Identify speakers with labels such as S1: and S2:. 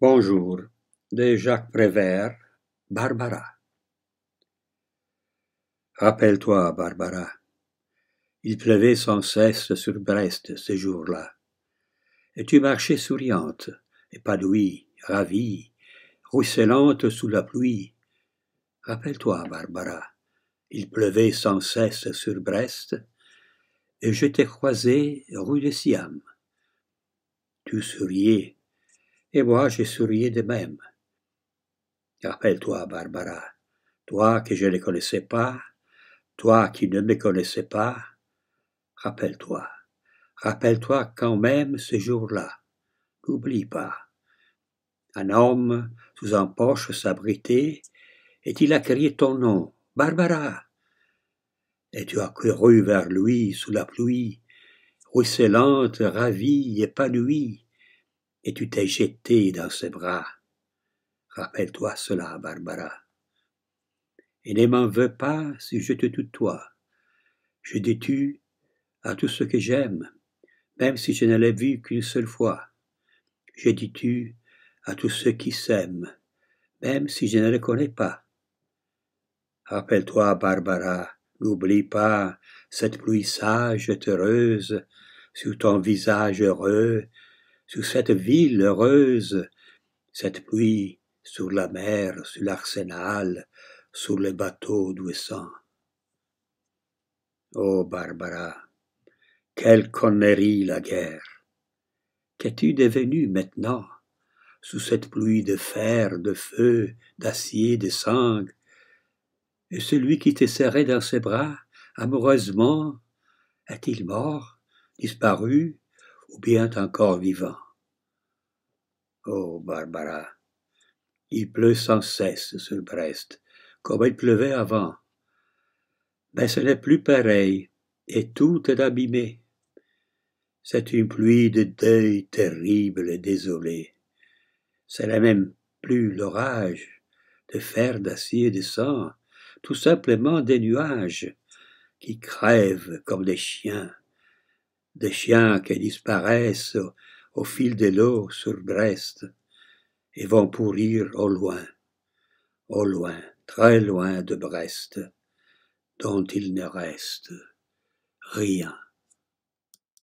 S1: Bonjour de Jacques Prévert, Barbara. Rappelle-toi, Barbara. Il pleuvait sans cesse sur Brest ces jours-là. Et tu marchais souriante, épanouie, ravie, ruisselante sous la pluie. Rappelle-toi, Barbara. Il pleuvait sans cesse sur Brest, et je t'ai croisée rue de Siam. Tu souriais et moi, je souriais de même. Rappelle-toi, Barbara, toi que je ne connaissais pas, toi qui ne me connaissais pas, rappelle-toi, rappelle-toi quand même ce jour-là. N'oublie pas. Un homme sous un poche s'abritait et il a crié ton nom, Barbara. Et tu as couru vers lui sous la pluie, ruisselante, ravie, épanouie et tu t'es jetée dans ses bras. Rappelle-toi cela, Barbara. Et ne m'en veux pas si je te toi. Je dis tu à tout ce que j'aime, même si je ne l'ai vu qu'une seule fois. Je dis tu à tous ceux qui s'aiment, même si je ne les connais pas. Rappelle-toi, Barbara, n'oublie pas cette pluie sage et heureuse sur ton visage heureux sur cette ville heureuse, cette pluie sur la mer, sur l'arsenal, sur les bateaux d'Ouessant. Oh Barbara, quelle connerie la guerre Qu'es-tu devenue maintenant, sous cette pluie de fer, de feu, d'acier, de sang Et celui qui te serrait dans ses bras, amoureusement, est-il mort, disparu ou bien encore vivant. Oh, Barbara, il pleut sans cesse sur Brest, comme il pleuvait avant. Mais ce n'est plus pareil, et tout est abîmé. C'est une pluie de deuil terrible et désolée. Ce n'est même plus l'orage de fer d'acier et de sang, tout simplement des nuages qui crèvent comme des chiens des chiens qui disparaissent au fil de l'eau sur Brest et vont pourrir au loin, au loin, très loin de Brest, dont il ne reste rien.